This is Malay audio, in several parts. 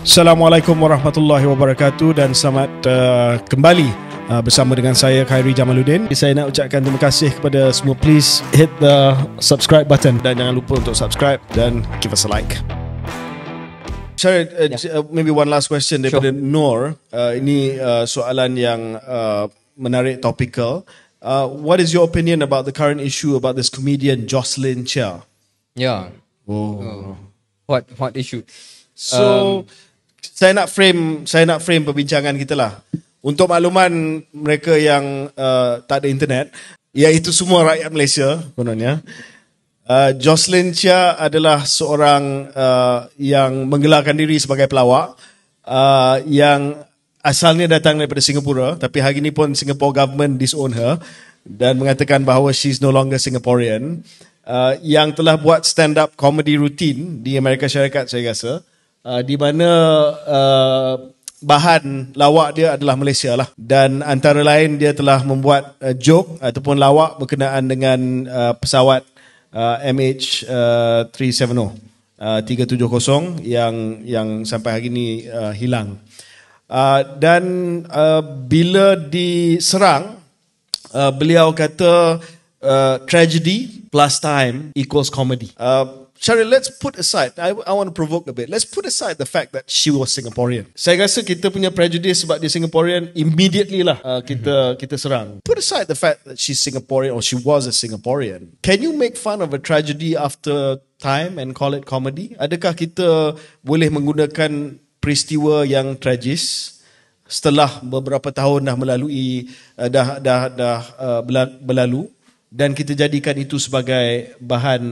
Assalamualaikum warahmatullahi wabarakatuh dan selamat uh, kembali uh, bersama dengan saya Khairi Jamaluddin. Saya nak ucapkan terima kasih kepada semua please hit the subscribe button dan jangan lupa untuk subscribe dan give us a like. Sorry, uh, yeah. Uh, maybe one last question daripada sure. Nur. Uh, ini uh, soalan yang uh, menarik topical. Uh, what is your opinion about the current issue about this comedian Jocelyn Chia? Yeah. Oh. oh. What what issue? So uh, saya nak frame saya nak frame perbincangan kita lah. Untuk makluman mereka yang uh, tak ada internet, iaitu semua rakyat Malaysia kononnya. Uh, Jocelyn Chia adalah seorang uh, yang menggelarkan diri sebagai pelawak uh, yang asalnya datang daripada Singapura tapi hari ini pun Singapore government disown her dan mengatakan bahawa she's no longer Singaporean uh, yang telah buat stand up comedy routine di Amerika Syarikat saya rasa uh, uh, di mana uh, bahan lawak dia adalah Malaysia lah dan antara lain dia telah membuat uh, ah, joke ataupun lawak berkenaan dengan uh, pesawat uh, MH370 uh, uh, 370 yang yang sampai hari ini uh, hilang uh, dan uh, bila diserang uh, beliau kata uh, tragedy plus time equals comedy uh, Sharon, let's put aside. I, I want to provoke a bit. Let's put aside the fact that she was Singaporean. Saya rasa kita punya prejudice sebab dia Singaporean immediately lah uh, kita mm-hmm. kita serang. Put aside the fact that she's Singaporean or she was a Singaporean. Can you make fun of a tragedy after time and call it comedy? Adakah kita boleh menggunakan peristiwa yang tragis setelah beberapa tahun dah melalui uh, dah dah dah uh, berlalu? dan kita jadikan itu sebagai bahan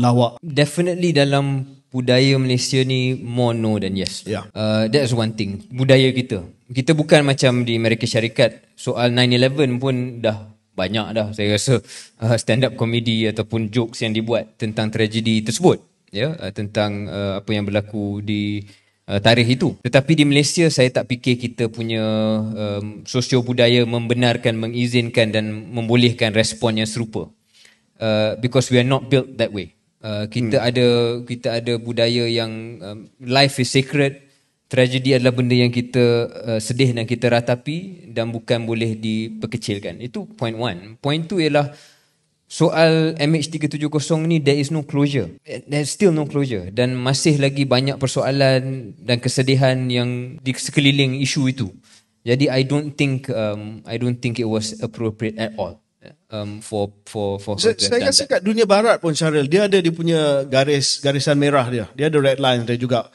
lawak. Definitely dalam budaya Malaysia ni more no than yes. Yeah. Uh, that's one thing. Budaya kita. Kita bukan macam di Amerika Syarikat. Soal 9-11 pun dah banyak dah saya rasa uh, stand up comedy ataupun jokes yang dibuat tentang tragedi tersebut. Ya, uh, tentang uh, apa yang berlaku di uh, tarikh itu. Tetapi di Malaysia saya tak fikir kita punya um, sosio budaya membenarkan, mengizinkan dan membolehkan respon yang serupa. Uh, because we are not built that way. Uh, kita hmm. ada kita ada budaya yang um, life is sacred tragedi adalah benda yang kita uh, sedih dan kita ratapi dan bukan boleh diperkecilkan itu point one point two ialah Soal MH370 ni there is no closure. There's still no closure dan masih lagi banyak persoalan dan kesedihan yang di sekeliling isu itu. Jadi I don't think um, I don't think it was appropriate at all um, for for for Saya, saya rasa kat dunia barat pun Syaril dia ada dia punya garis garisan merah dia. Dia ada red line dia juga.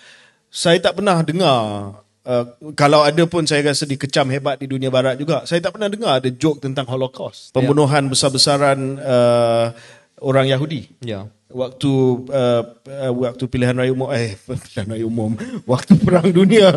Saya tak pernah dengar Uh, kalau ada pun saya rasa dikecam hebat di dunia barat juga. Saya tak pernah dengar ada joke tentang Holocaust. Ya. Pembunuhan yeah. besar-besaran uh, orang Yahudi. Ya. Yeah. Waktu uh, uh, waktu pilihan raya umum eh pilihan raya umum waktu perang dunia.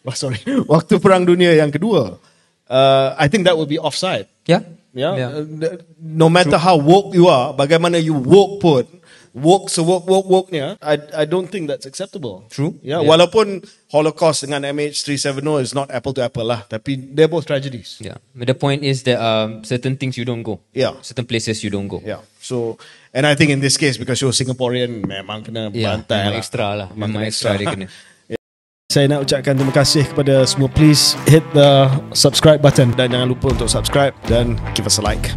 oh, sorry. Waktu perang dunia yang kedua. Uh, I think that would be offside. Ya. Yeah. Ya. Uh, yeah. yeah. No matter True. how woke you are, bagaimana you woke put woke so woke woke woke ni I I don't think that's acceptable. True. Yeah, yeah. walaupun Holocaust dengan MH370 is not apple to apple lah, tapi they both tragedies. Yeah. But the point is there are um, certain things you don't go. Yeah. Certain places you don't go. Yeah. So and I think in this case because you're Singaporean memang kena yeah, memang lah. Extra lah. Memang, memang extra, extra dia kena. Saya nak ucapkan terima kasih kepada semua. Please hit the subscribe button dan jangan lupa untuk subscribe dan give us a like.